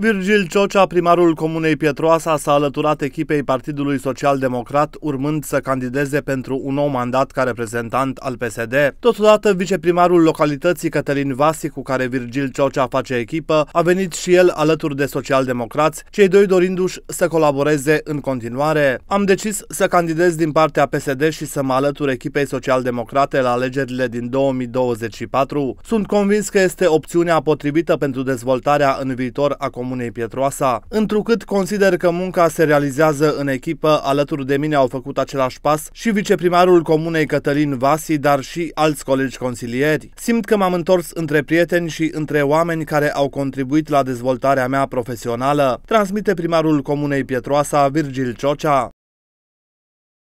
Virgil Ciocea, primarul Comunei Pietroasa, s-a alăturat echipei Partidului Social Democrat, urmând să candideze pentru un nou mandat ca reprezentant al PSD. Totodată, viceprimarul localității Cătălin Vasi, cu care Virgil Ciocea face echipă, a venit și el alături de socialdemocrați, cei doi dorindu-și să colaboreze în continuare. Am decis să candidez din partea PSD și să mă alătur echipei socialdemocrate la alegerile din 2024. Sunt convins că este opțiunea potrivită pentru dezvoltarea în viitor a comunei Comunei Pietroasa. Întrucât consider că munca se realizează în echipă, alături de mine au făcut același pas și viceprimarul Comunei Cătălin Vasi, dar și alți colegi consilieri. Simt că m-am întors între prieteni și între oameni care au contribuit la dezvoltarea mea profesională, transmite primarul Comunei Pietroasa, Virgil Ciocea.